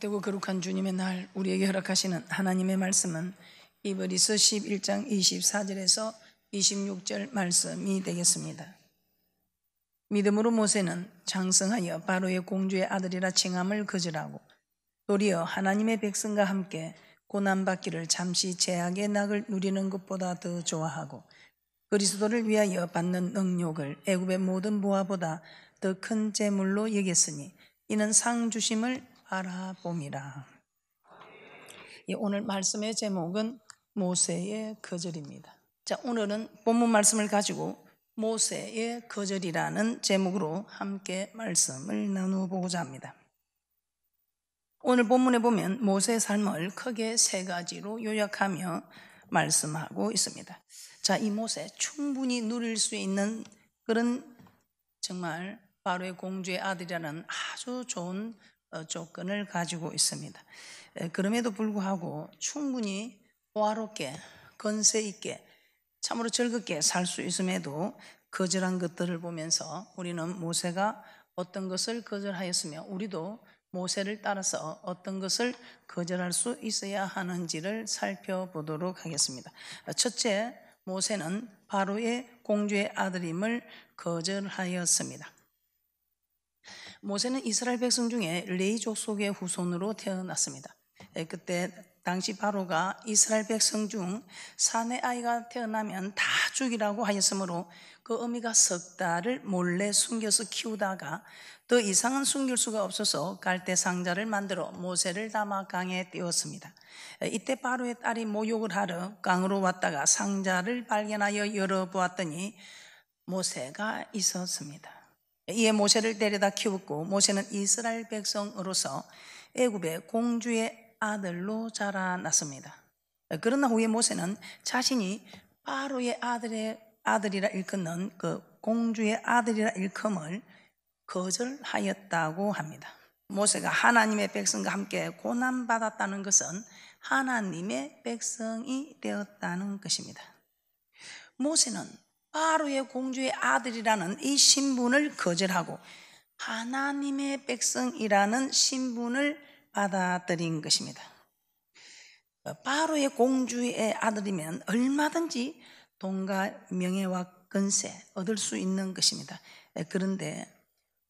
복되고 거룩한 주님의 날 우리에게 허락하시는 하나님의 말씀은 이브리서 11장 24절에서 26절 말씀이 되겠습니다. 믿음으로 모세는 장성하여 바로의 공주의 아들이라 칭함을 거절하고 도리어 하나님의 백성과 함께 고난받기를 잠시 제약의 낙을 누리는 것보다 더 좋아하고 그리스도를 위하여 받는 능욕을 애굽의 모든 보화보다 더 큰 재물로 여겼으니 이는 상 주심을 알아봅니다. 오늘 말씀의 제목은 모세의 거절입니다. 자, 오늘은 본문 말씀을 가지고 모세의 거절이라는 제목으로 함께 말씀을 나누고자 합니다. 오늘 본문에 보면 모세의 삶을 크게 세 가지로 요약하며 말씀하고 있습니다. 자, 이 모세 충분히 누릴 수 있는 그런 정말 바로의 공주의 아들이라는 아주 좋은 어, 조건을 가지고 있습니다. 그럼에도 불구하고 충분히 호화롭게 건세 있게 참으로 즐겁게 살 수 있음에도 거절한 것들을 보면서 우리는 모세가 어떤 것을 거절하였으며 우리도 모세를 따라서 어떤 것을 거절할 수 있어야 하는지를 살펴보도록 하겠습니다. 어, 첫째, 모세는 바로의 공주의 아들임을 거절하였습니다. 모세는 이스라엘 백성 중에 레이족 속의 후손으로 태어났습니다. 예, 그때 당시 바로가 이스라엘 백성 중 사내 아이가 태어나면 다 죽이라고 하였으므로 그 어미가 석 달을 몰래 숨겨서 키우다가 더 이상은 숨길 수가 없어서 갈대 상자를 만들어 모세를 담아 강에 띄웠습니다. 예, 이때 바로의 딸이 모욕을 하러 강으로 왔다가 상자를 발견하여 열어보았더니 모세가 있었습니다. 이에 모세를 데려다 키웠고 모세는 이스라엘 백성으로서 애굽의 공주의 아들로 자라났습니다. 그러나 후에 모세는 자신이 바로의 아들의 아들이라 일컫는 그 공주의 아들이라 일컫을 거절하였다고 합니다. 모세가 하나님의 백성과 함께 고난받았다는 것은 하나님의 백성이 되었다는 것입니다. 모세는 바로의 공주의 아들이라는 이 신분을 거절하고 하나님의 백성이라는 신분을 받아들인 것입니다. 바로의 공주의 아들이면 얼마든지 돈과 명예와 근세 얻을 수 있는 것입니다. 그런데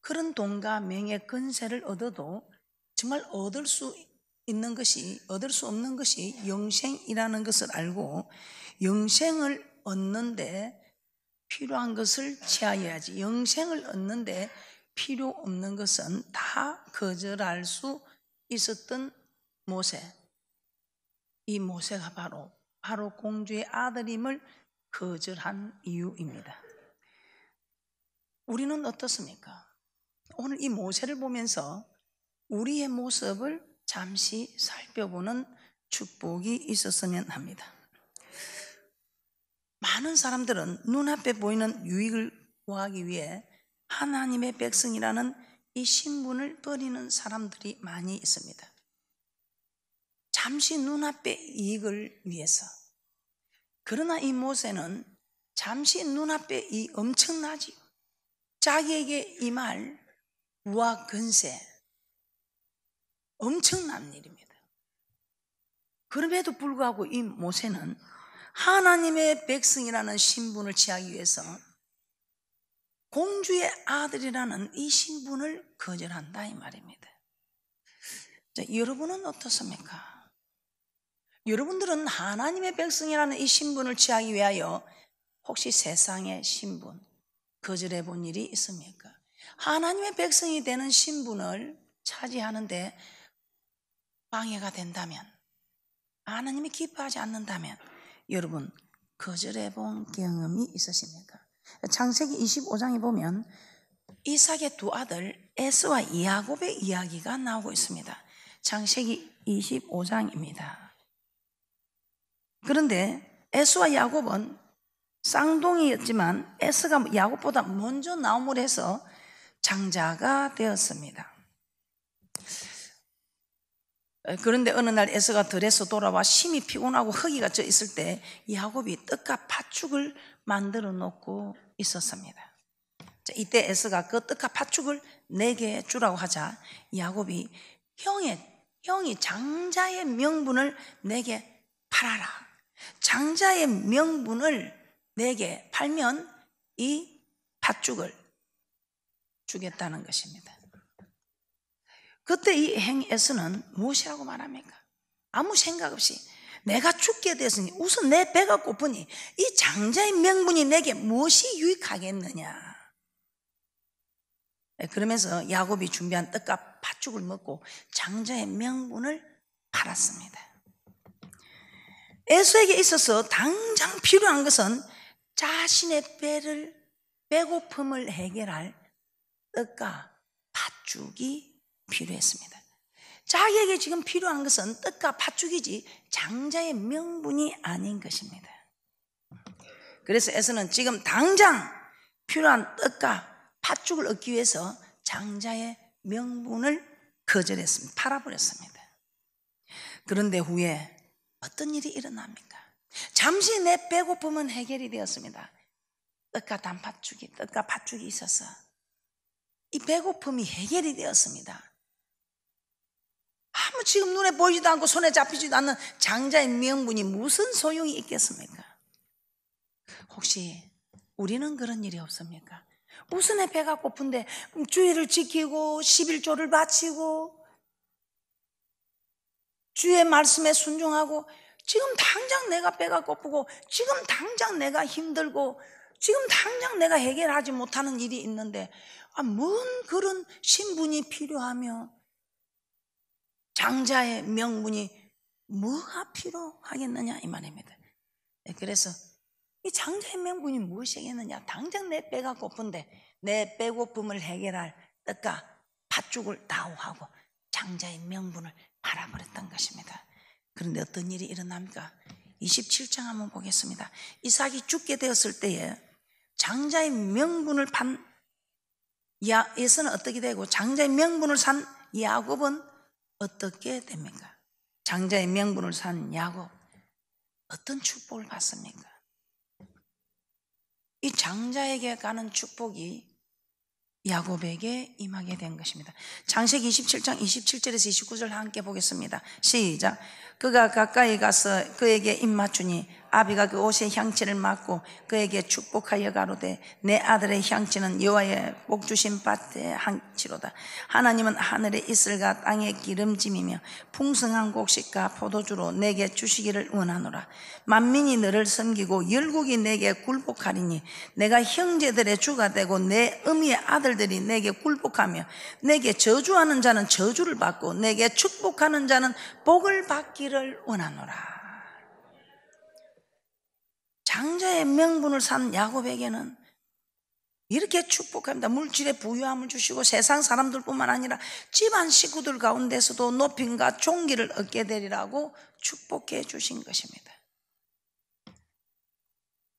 그런 돈과 명예 근세를 얻어도 정말 얻을 수 있는 것이 얻을 수 없는 것이 영생이라는 것을 알고 영생을 얻는데 필요한 것을 취하여야지 영생을 얻는데 필요 없는 것은 다 거절할 수 있었던 모세. 이 모세가 바로 바로 공주의 아들임을 거절한 이유입니다. 우리는 어떻습니까? 오늘 이 모세를 보면서 우리의 모습을 잠시 살펴보는 축복이 있었으면 합니다. 많은 사람들은 눈앞에 보이는 유익을 구하기 위해 하나님의 백성이라는 이 신분을 버리는 사람들이 많이 있습니다. 잠시 눈앞의 이익을 위해서. 그러나 이 모세는 잠시 눈앞에 이 엄청나지 자기에게 임할 우와 근세 엄청난 일입니다. 그럼에도 불구하고 이 모세는 하나님의 백성이라는 신분을 취하기 위해서 공주의 아들이라는 이 신분을 거절한다 이 말입니다. 자, 여러분은 어떻습니까? 여러분들은 하나님의 백성이라는 이 신분을 취하기 위하여 혹시 세상의 신분 거절해 본 일이 있습니까? 하나님의 백성이 되는 신분을 차지하는데 방해가 된다면 하나님이 기뻐하지 않는다면 여러분 거절해 본 경험이 있으십니까? 창세기 25장에 보면 이삭의 두 아들 에스와 야곱의 이야기가 나오고 있습니다. 창세기 25장입니다. 그런데 에스와 야곱은 쌍둥이였지만 에스가 야곱보다 먼저 나옴을 해서 장자가 되었습니다. 그런데 어느 날 에서가 들에서 돌아와 심히 피곤하고 허기가 져 있을 때 야곱이 떡과 팥죽을 만들어 놓고 있었습니다. 이때 에서가 그 떡과 팥죽을 내게 주라고 하자 야곱이 형의 형이 장자의 명분을 내게 팔아라. 장자의 명분을 내게 팔면 이 팥죽을 주겠다는 것입니다. 그때 이 행에서는 무엇이라고 말합니까? 아무 생각 없이 내가 죽게 되었으니 우선 내 배가 고프니 이 장자의 명분이 내게 무엇이 유익하겠느냐. 네, 그러면서 야곱이 준비한 떡과 팥죽을 먹고 장자의 명분을 팔았습니다. 에서에게 있어서 당장 필요한 것은 자신의 배를 배고픔을 해결할 떡과 팥죽이 필요했습니다. 자기에게 지금 필요한 것은 뜻과 파죽이지 장자의 명분이 아닌 것입니다. 그래서 에서는 지금 당장 필요한 뜻과 파죽을 얻기 위해서 장자의 명분을 거절했습니다. 팔아버렸습니다. 그런데 후에 어떤 일이 일어납니까? 잠시 내 배고픔은 해결이 되었습니다. 뜻과 단팥죽이, 뜻과 팥죽이 있어서 이 배고픔이 해결이 되었습니다. 아무 지금 눈에 보이지도 않고 손에 잡히지도 않는 장자의 명분이 무슨 소용이 있겠습니까? 혹시 우리는 그런 일이 없습니까? 무슨 애 배가 고픈데 주의를 지키고 11조를 바치고 주의 말씀에 순종하고 지금 당장 내가 배가 고프고 지금 당장 내가 힘들고 지금 당장 내가 해결하지 못하는 일이 있는데 아, 뭔 그런 신분이 필요하며 장자의 명분이 뭐가 필요하겠느냐 이 말입니다. 네, 그래서 이 장자의 명분이 무엇이겠느냐? 당장 내 배가 고픈데 내 배고픔을 해결할 뜻과 팥죽을 다오하고 장자의 명분을 바라버렸던 것입니다. 그런데 어떤 일이 일어납니까? 27장 한번 보겠습니다. 이삭이 죽게 되었을 때에 장자의 명분을 판 야에서는 어떻게 되고 장자의 명분을 산 야곱은 어떻게 됩니까? 장자의 명분을 산 야곱 어떤 축복을 받습니까? 이 장자에게 가는 축복이 야곱에게 임하게 된 것입니다. 장세 27장 27절에서 29절 함께 보겠습니다. 시작. 그가 가까이 가서 그에게 입맞추니 아비가 그 옷의 향치를 맡고 그에게 축복하여 가로되 내 아들의 향치는 여호와의 복 주신 밭의 향치로다 하나님은 하늘의 이슬과 땅의 기름짐이며 풍성한 곡식과 포도주로 내게 주시기를 원하노라. 만민이 너를 섬기고 열국이 내게 굴복하리니 내가 형제들의 주가 되고 내 음의 아들들이 내게 굴복하며 내게 저주하는 자는 저주를 받고 내게 축복하는 자는 복을 받기를 원하노라. 장자의 명분을 산 야곱에게는 이렇게 축복합니다. 물질의 부유함을 주시고 세상 사람들뿐만 아니라 집안 식구들 가운데서도 높임과 종기를 얻게 되리라고 축복해 주신 것입니다.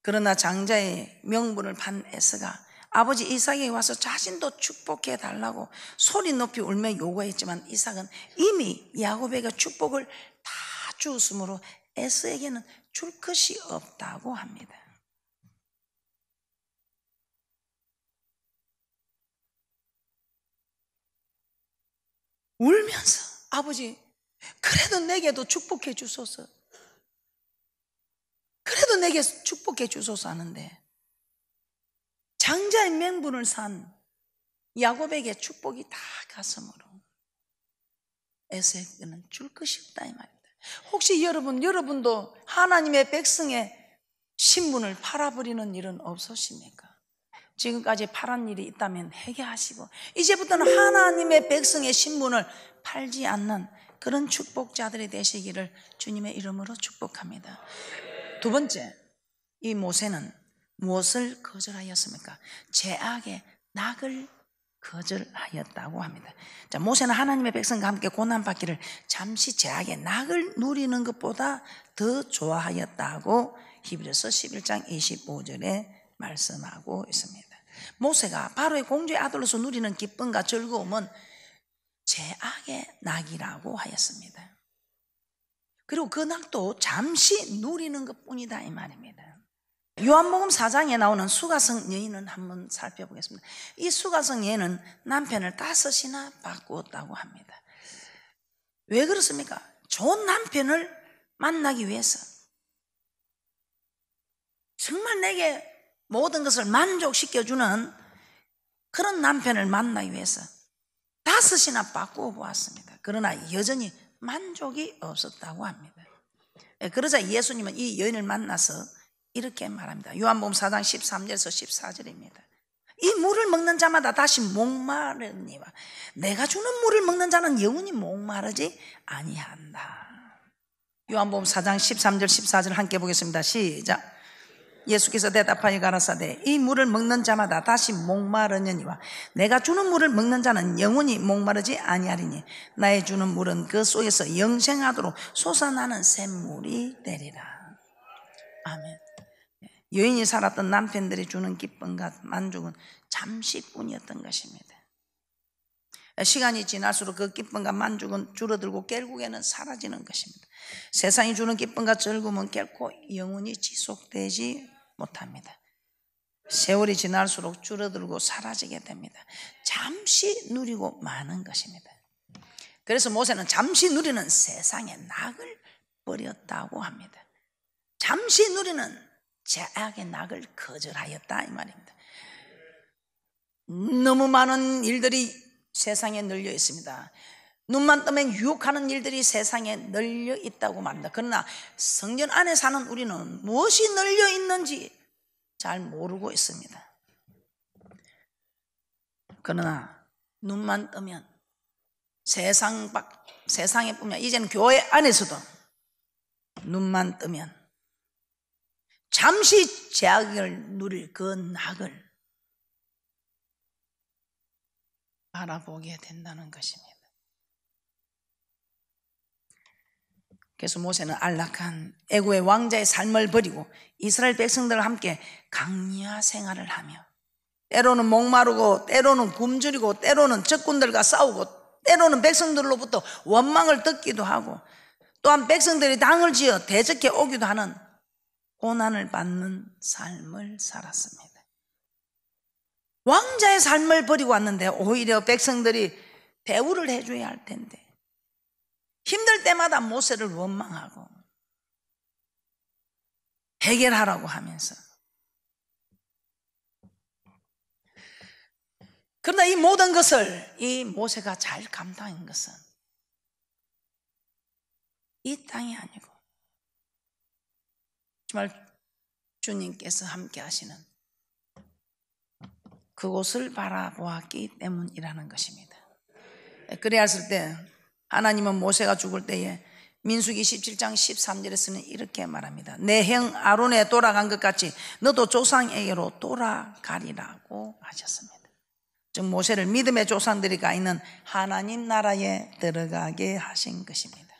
그러나 장자의 명분을 판 에스가 아버지 이삭에 와서 자신도 축복해 달라고 소리 높이 울며 요구했지만 이삭은 이미 야곱에게 축복을 다 주었으므로 에스에게는 줄 것이 없다고 합니다. 울면서 아버지 그래도 내게도 축복해 주소서. 그래도 내게 축복해 주소서 하는데 장자의 맹분을 산 야곱에게 축복이 다 가슴으로 에서에게는 줄 것이 없다 이 말이에요. 혹시 여러분, 여러분도 하나님의 백성의 신분을 팔아버리는 일은 없으십니까? 지금까지 팔한 일이 있다면 회개하시고 이제부터는 하나님의 백성의 신분을 팔지 않는 그런 축복자들이 되시기를 주님의 이름으로 축복합니다. 두 번째, 이 모세는 무엇을 거절하였습니까? 제악의 낙을 거절하였다고 합니다. 자, 모세는 하나님의 백성과 함께 고난받기를 잠시 제약의 낙을 누리는 것보다 더 좋아하였다고 히브리서 11장 25절에 말씀하고 있습니다. 모세가 바로의 공주의 아들로서 누리는 기쁨과 즐거움은 제약의 낙이라고 하였습니다. 그리고 그 낙도 잠시 누리는 것 뿐이다, 이 말입니다. 요한복음 4장에 나오는 수가성 여인은 한번 살펴보겠습니다. 이 수가성 여인은 남편을 다섯이나 바꾸었다고 합니다. 왜 그렇습니까? 좋은 남편을 만나기 위해서 정말 내게 모든 것을 만족시켜주는 그런 남편을 만나기 위해서 다섯이나 바꾸어 보았습니다. 그러나 여전히 만족이 없었다고 합니다. 예, 그러자 예수님은 이 여인을 만나서 이렇게 말합니다. 요한복음 4장 13절에서 14절입니다. 이 물을 먹는 자마다 다시 목마르니와 내가 주는 물을 먹는 자는 영원히 목마르지 아니한다. 요한복음 4장 13절 14절 함께 보겠습니다. 시작. 예수께서 대답하여 가라사대 이 물을 먹는 자마다 다시 목마르니와 내가 주는 물을 먹는 자는 영원히 목마르지 아니하리니 나의 주는 물은 그 속에서 영생하도록 솟아나는 샘물이 되리라. 아멘. 여인이 살았던 남편들이 주는 기쁨과 만족은 잠시뿐이었던 것입니다. 시간이 지날수록 그 기쁨과 만족은 줄어들고 결국에는 사라지는 것입니다. 세상이 주는 기쁨과 즐거움은 결코 영원히 지속되지 못합니다. 세월이 지날수록 줄어들고 사라지게 됩니다. 잠시 누리고 마는 것입니다. 그래서 모세는 잠시 누리는 세상의 낙을 버렸다고 합니다. 잠시 누리는 제약의 낙을 거절하였다 이 말입니다. 너무 많은 일들이 세상에 널려 있습니다. 눈만 뜨면 유혹하는 일들이 세상에 널려 있다고 말합니다. 그러나 성전 안에 사는 우리는 무엇이 널려 있는지 잘 모르고 있습니다. 그러나 눈만 뜨면 세상 밖, 세상에 뿐이 이제는 교회 안에서도 눈만 뜨면 잠시 재약을 누릴 그 낙을 알아보게 된다는 것입니다. 그래서 모세는 안락한 애고의 왕자의 삶을 버리고 이스라엘 백성들과 함께 강야 생활을 하며 때로는 목마르고 때로는 굶주리고 때로는 적군들과 싸우고 때로는 백성들로부터 원망을 듣기도 하고 또한 백성들이 당을 지어 대적해 오기도 하는 고난을 받는 삶을 살았습니다. 왕자의 삶을 버리고 왔는데 오히려 백성들이 대우를 해줘야 할 텐데 힘들 때마다 모세를 원망하고 해결하라고 하면서 그러나 이 모든 것을 이 모세가 잘 감당한 것은 이 땅이 아니고 정말 주님께서 함께 하시는 그곳을 바라보았기 때문이라는 것입니다. 네, 그래 했을 때 하나님은 모세가 죽을 때에 민수기 17장 13절에서는 이렇게 말합니다. 내 형 아론에 돌아간 것 같이 너도 조상에게로 돌아가리라고 하셨습니다. 즉 모세를 믿음의 조상들이 가 있는 하나님 나라에 들어가게 하신 것입니다.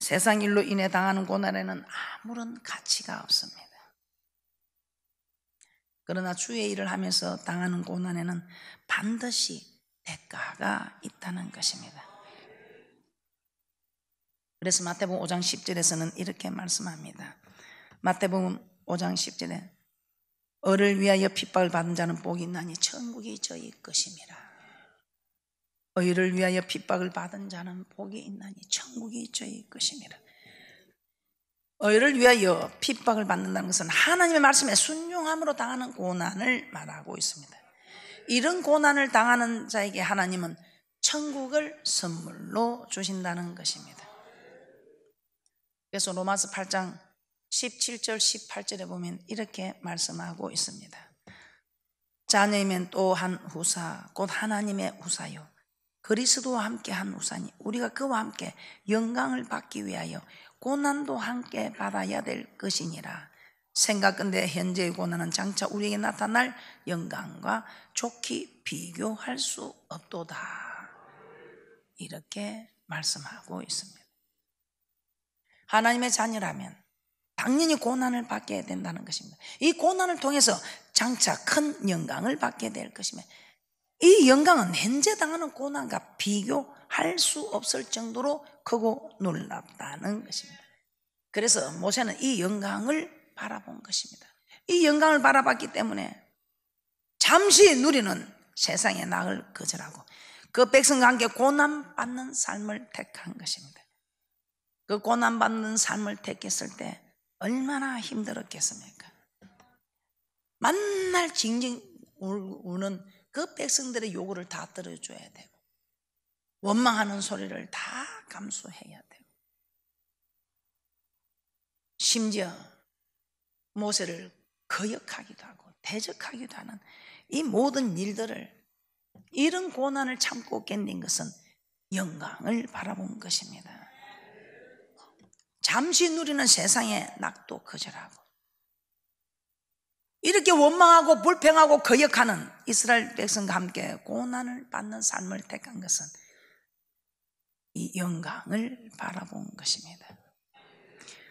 세상 일로 인해 당하는 고난에는 아무런 가치가 없습니다. 그러나 주의 일을 하면서 당하는 고난에는 반드시 대가가 있다는 것입니다. 그래서 마태복음 5장 10절에서는 이렇게 말씀합니다. 마태복음 5장 10절에 어를 위하여 핍박을 받은 자는 복이 있나니 천국이 저희 것입니다. 의를 위하여 핍박을 받은 자는 복이 있나니 천국이 저희 것이니라. 의를 위하여 핍박을 받는다는 것은 하나님의 말씀에 순종함으로 당하는 고난을 말하고 있습니다. 이런 고난을 당하는 자에게 하나님은 천국을 선물로 주신다는 것입니다. 그래서 로마서 8장 17절 18절에 보면 이렇게 말씀하고 있습니다. 자녀이면 또한 후사 곧 하나님의 후사요 그리스도와 함께 한 우산이 우리가 그와 함께 영광을 받기 위하여 고난도 함께 받아야 될 것이니라. 생각근데 현재의 고난은 장차 우리에게 나타날 영광과 좋게 비교할 수 없도다. 이렇게 말씀하고 있습니다. 하나님의 자녀라면 당연히 고난을 받게 된다는 것입니다. 이 고난을 통해서 장차 큰 영광을 받게 될 것입니다. 이 영광은 현재 당하는 고난과 비교할 수 없을 정도로 크고 놀랍다는 것입니다. 그래서 모세는 이 영광을 바라본 것입니다. 이 영광을 바라봤기 때문에 잠시 누리는 세상의 낙을 거절하고 그 백성과 함께 고난받는 삶을 택한 것입니다. 그 고난받는 삶을 택했을 때 얼마나 힘들었겠습니까? 만날 징징 우는 그 백성들의 요구를 다 들어줘야 되고 원망하는 소리를 다 감수해야 되고 심지어 모세를 거역하기도 하고 대적하기도 하는 이 모든 일들을 이런 고난을 참고 견딘 것은 영광을 바라본 것입니다. 잠시 누리는 세상의 낙도 거절하고 이렇게 원망하고 불평하고 거역하는 이스라엘 백성과 함께 고난을 받는 삶을 택한 것은 이 영광을 바라본 것입니다.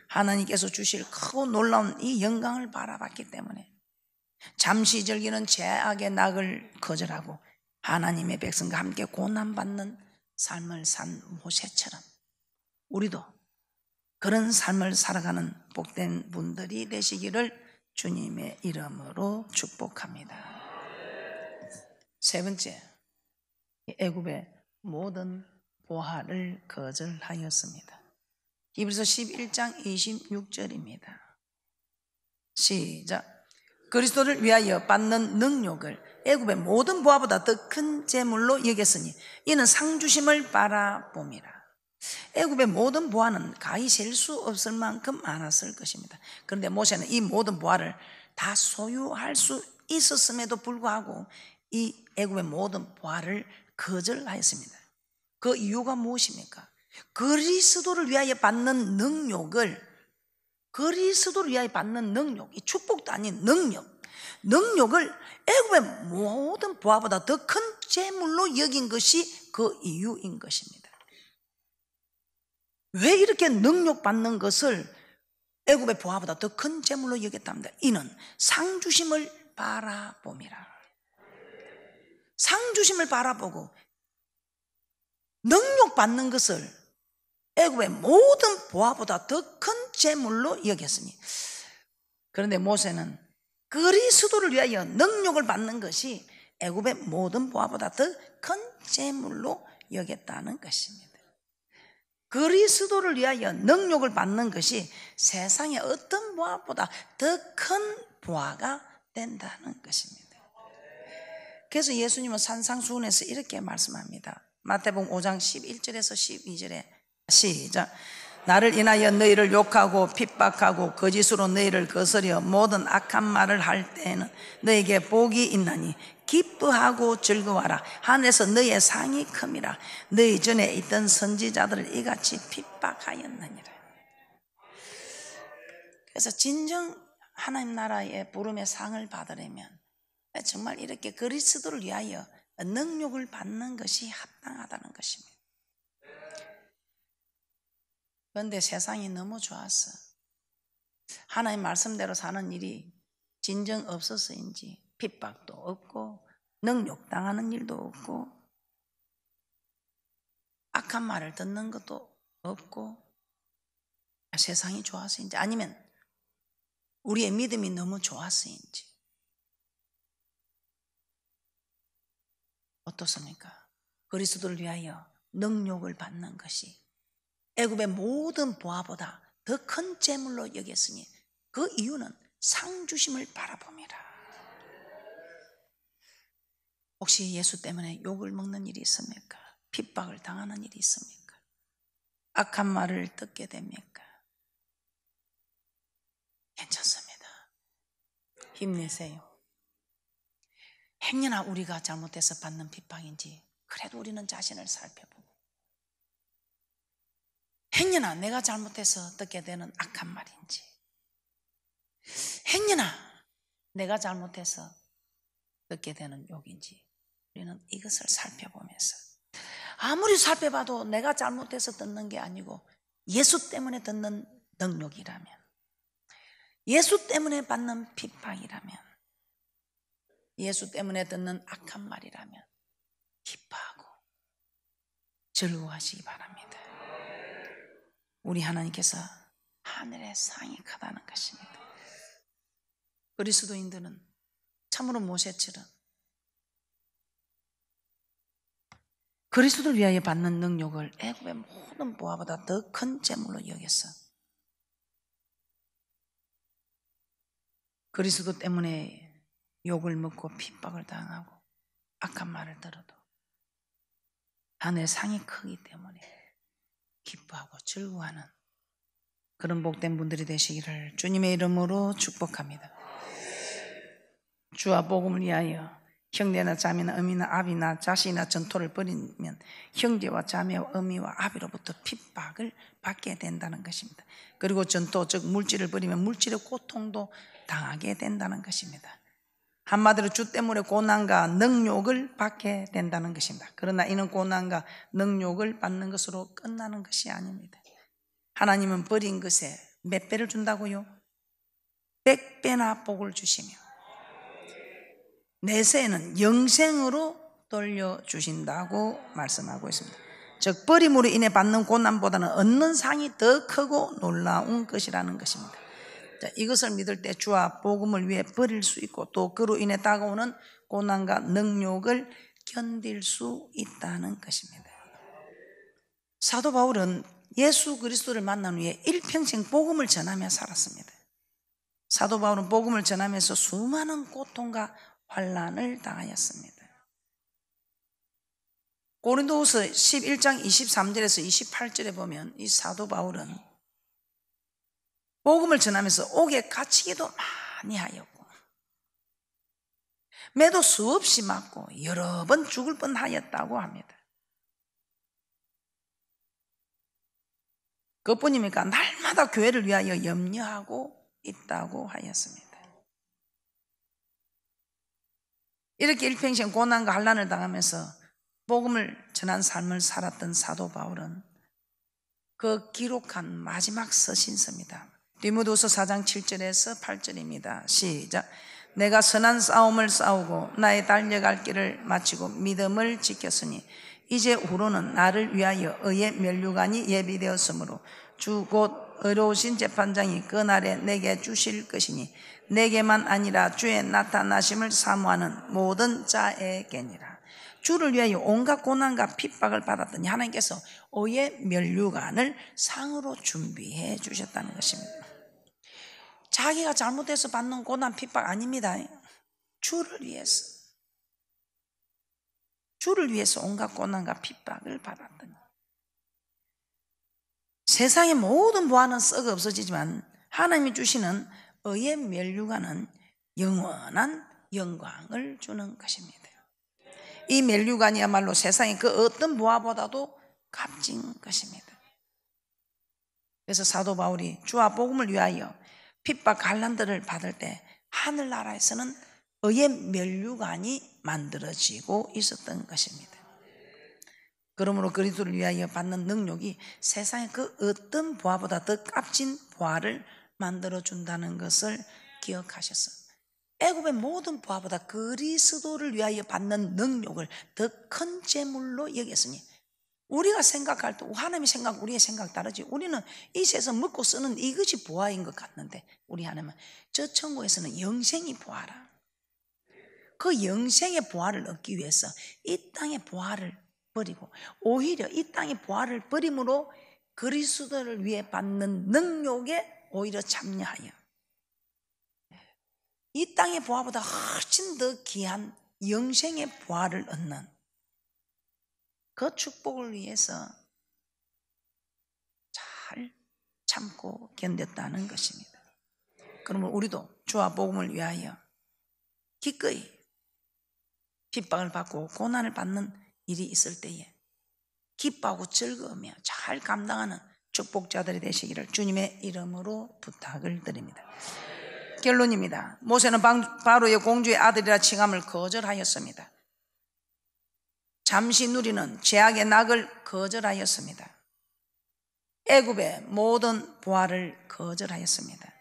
하나님께서 주실 크고 놀라운 이 영광을 바라봤기 때문에 잠시 즐기는 죄악의 낙을 거절하고 하나님의 백성과 함께 고난받는 삶을 산 모세처럼 우리도 그런 삶을 살아가는 복된 분들이 되시기를 주님의 이름으로 축복합니다. 세 번째, 애굽의 모든 보화를 거절하였습니다. 히브서 11장 26절입니다. 시작. 그리스도를 위하여 받는 능력을 애굽의 모든 보화보다 더 큰 재물로 여겼으니 이는 상주심을 바라봅니다. 애굽의 모든 보화는 가히 셀 수 없을 만큼 많았을 것입니다. 그런데 모세는 이 모든 보화를 다 소유할 수 있었음에도 불구하고 이 애굽의 모든 보화를 거절하였습니다. 그 이유가 무엇입니까? 그리스도를 위하여 받는 능력을 그리스도를 위하여 받는 능력, 이 축복도 아닌 능력, 능력을 애굽의 모든 보화보다 더 큰 재물로 여긴 것이 그 이유인 것입니다. 왜 이렇게 능력받는 것을 애굽의 보화보다 더 큰 재물로 여겼답니다. 이는 상주심을 바라봄이라. 상주심을 바라보고 능욕받는 것을 애굽의 모든 보화보다 더 큰 재물로 여겼으니 그런데 모세는 그리스도를 위하여 능욕을 받는 것이 애굽의 모든 보화보다 더 큰 재물로 여겼다는 것입니다. 그리스도를 위하여 능력을 받는 것이 세상의 어떤 보아보다더큰보아가 된다는 것입니다. 그래서 예수님은 산상수훈에서 이렇게 말씀합니다. 마태복 5장 11절에서 12절에 시작. 나를 인하여 너희를 욕하고 핍박하고 거짓으로 너희를 거스려 모든 악한 말을 할 때에는 너에게 복이 있나니 기뻐하고 즐거워라. 하늘에서 너의 상이 큼이라. 너희 전에 있던 선지자들을 이같이 핍박하였느니라. 그래서 진정 하나님 나라의 부름의 상을 받으려면 정말 이렇게 그리스도를 위하여 능력을 받는 것이 합당하다는 것입니다. 그런데 세상이 너무 좋았어. 하나님 말씀대로 사는 일이 진정 없어서인지 핍박도 없고 능욕당하는 일도 없고 악한 말을 듣는 것도 없고 아, 세상이 좋아서인지 아니면 우리의 믿음이 너무 좋아서인지 어떻습니까? 그리스도를 위하여 능욕을 받는 것이 애굽의 모든 보화보다 더 큰 재물로 여겼으니 그 이유는 상주심을 바라봅니다. 혹시 예수 때문에 욕을 먹는 일이 있습니까? 핍박을 당하는 일이 있습니까? 악한 말을 듣게 됩니까? 괜찮습니다. 힘내세요. 행여나 우리가 잘못해서 받는 핍박인지 그래도 우리는 자신을 살펴보고 행여나 내가 잘못해서 듣게 되는 악한 말인지 행여나 내가 잘못해서 듣게 되는 욕인지 우리는 이것을 살펴보면서 아무리 살펴봐도 내가 잘못해서 듣는 게 아니고 예수 때문에 듣는 능력이라면 예수 때문에 받는 핍박이라면 예수 때문에 듣는 악한 말이라면 기뻐하고 즐거워하시기 바랍니다. 우리 하나님께서 하늘의 상이 크다는 것입니다. 그리스도인들은 참으로 모세처럼 그리스도를 위하여 받는 능력을 애굽의 모든 보화보다 더 큰 재물로 여겼어. 그리스도 때문에 욕을 먹고 핍박을 당하고 악한 말을 들어도 하늘 상이 크기 때문에 기뻐하고 즐거워하는 그런 복된 분들이 되시기를 주님의 이름으로 축복합니다. 주와 복음을 위하여 형제나 자매나 어미나 아비나 자식이나 전토를 벌이면 형제와 자매와 어미와 아비로부터 핍박을 받게 된다는 것입니다. 그리고 전토 즉 물질을 버리면 물질의 고통도 당하게 된다는 것입니다. 한마디로 주 때문에 고난과 능욕을 받게 된다는 것입니다. 그러나 이는 고난과 능욕을 받는 것으로 끝나는 것이 아닙니다. 하나님은 버린 것에 몇 배를 준다고요? 백배나 복을 주시며 내세는 영생으로 돌려주신다고 말씀하고 있습니다. 즉, 버림으로 인해 받는 고난보다는 얻는 상이 더 크고 놀라운 것이라는 것입니다. 자, 이것을 믿을 때 주와 복음을 위해 버릴 수 있고 또 그로 인해 다가오는 고난과 능욕을 견딜 수 있다는 것입니다. 사도 바울은 예수 그리스도를 만난 후에 일평생 복음을 전하며 살았습니다. 사도 바울은 복음을 전하면서 수많은 고통과 환란을 당하였습니다. 고린도후서 11장 23절에서 28절에 보면 이 사도 바울은 복음을 전하면서 옥에 갇히기도 많이 하였고 매도 수없이 맞고 여러 번 죽을 뻔하였다고 합니다. 그뿐입니까 날마다 교회를 위하여 염려하고 있다고 하였습니다. 이렇게 일평생 고난과 한란을 당하면서 복음을 전한 삶을 살았던 사도 바울은 그 기록한 마지막 서신서입니다. 디모도서 4장 7절에서 8절입니다. 시작. 내가 선한 싸움을 싸우고 나의 달려갈 길을 마치고 믿음을 지켰으니 이제 후로는 나를 위하여 의의 면류관이 예비되었으므로 주곧 의로우신 재판장이 그날에 내게 주실 것이니 내게만 아니라 주의 나타나심을 사모하는 모든 자에게니라. 주를 위하여 온갖 고난과 핍박을 받았더니 하나님께서 오의 멸류관을 상으로 준비해 주셨다는 것입니다. 자기가 잘못해서 받는 고난 핍박 아닙니다. 주를 위해서. 주를 위해서 온갖 고난과 핍박을 받았더니. 세상의 모든 보화는 썩어 없어지지만 하나님이 주시는 의의 멸류관은 영원한 영광을 주는 것입니다. 이 멸류관이야말로 세상의 그 어떤 보화보다도 값진 것입니다. 그래서 사도 바울이 주와 복음을 위하여 핍박 갈란들을 받을 때 하늘나라에서는 의의 멸류관이 만들어지고 있었던 것입니다. 그러므로 그리스도를 위하여 받는 능력이 세상의 그 어떤 보화보다 더 값진 보화를 만들어 준다는 것을 기억하셨어. 애굽의 모든 보화보다 그리스도를 위하여 받는 능력을 더 큰 재물로 여겼으니 우리가 생각할 때 하나님의 생각 우리의 생각 다르지 우리는 이 세상 먹고 쓰는 이것이 보화인 것 같는데 우리 하나님은 저 천국에서는 영생이 보화라 그 영생의 보화를 얻기 위해서 이 땅의 보화를 버리고 오히려 이 땅의 보화를 버림으로 그리스도를 위해 받는 능력에 오히려 참여하여 이 땅의 보화보다 훨씬 더 귀한 영생의 보화를 얻는 그 축복을 위해서 잘 참고 견뎠다는 것입니다. 그러면 우리도 주와 복음을 위하여 기꺼이 핍박을 받고 고난을 받는 일이 있을 때에 기뻐하고 즐거우며 잘 감당하는 축복자들이 되시기를 주님의 이름으로 부탁을 드립니다. 결론입니다. 모세는 바로의 공주의 아들이라 칭함을 거절하였습니다. 잠시 누리는 죄악의 낙을 거절하였습니다. 애굽의 모든 보화를 거절하였습니다.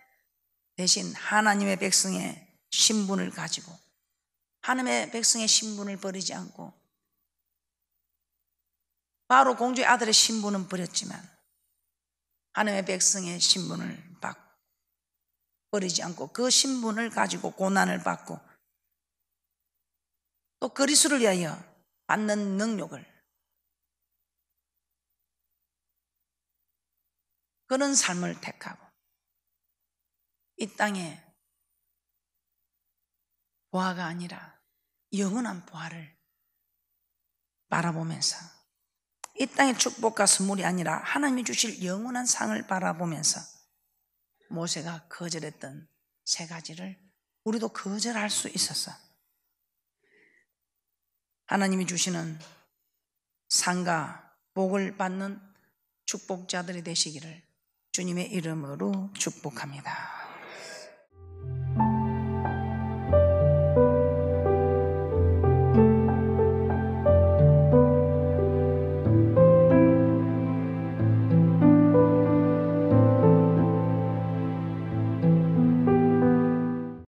대신 하나님의 백성의 신분을 가지고 하나님의 백성의 신분을 버리지 않고 바로 공주의 아들의 신분은 버렸지만 하나님의 백성의 신분을 받고 버리지 않고 그 신분을 가지고 고난을 받고 또 그리스를 도 위하여 받는 능력을 그런 삶을 택하고 이 땅에 보화가 아니라 영원한 보화를 바라보면서 이 땅의 축복과 선물이 아니라 하나님이 주실 영원한 상을 바라보면서 모세가 거절했던 세 가지를 우리도 거절할 수 있었어. 하나님이 주시는 상과 복을 받는 축복자들이 되시기를 주님의 이름으로 축복합니다.